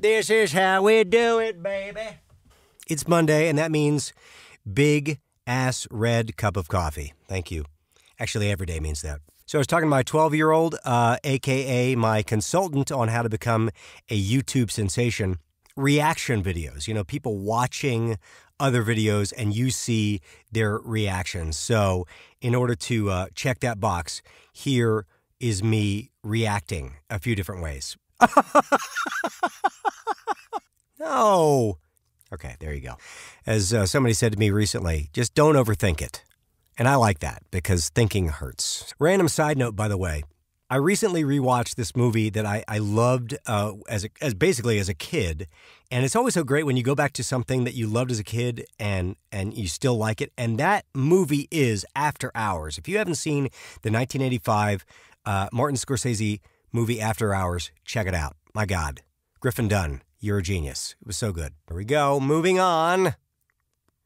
This is how we do it, baby. It's Monday, and that means big ass red cup of coffee. Thank you. Actually, every day means that. So I was talking to my 12 year old, uh, AKA my consultant, on how to become a YouTube sensation reaction videos. You know, people watching other videos and you see their reactions. So, in order to uh, check that box, here is me reacting a few different ways. Oh, Okay, there you go. As uh, somebody said to me recently, just don't overthink it. And I like that because thinking hurts. Random side note, by the way, I recently rewatched this movie that I, I loved uh, as, a, as basically as a kid, and it's always so great when you go back to something that you loved as a kid and and you still like it. And that movie is After Hours. If you haven't seen the 1985 uh, Martin Scorsese movie After Hours, check it out. My God, Griffin Dunn you're a genius. It was so good. Here we go. Moving on.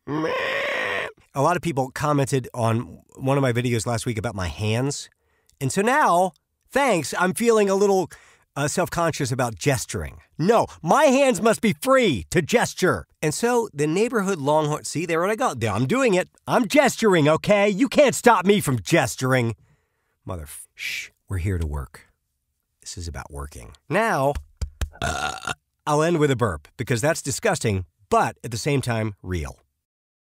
A lot of people commented on one of my videos last week about my hands. And so now, thanks, I'm feeling a little uh, self conscious about gesturing. No, my hands must be free to gesture. And so the neighborhood longhorn, see, there I go. There, I'm doing it. I'm gesturing, okay? You can't stop me from gesturing. Mother, shh, we're here to work. This is about working. Now, uh, I'll end with a burp because that's disgusting, but at the same time, real.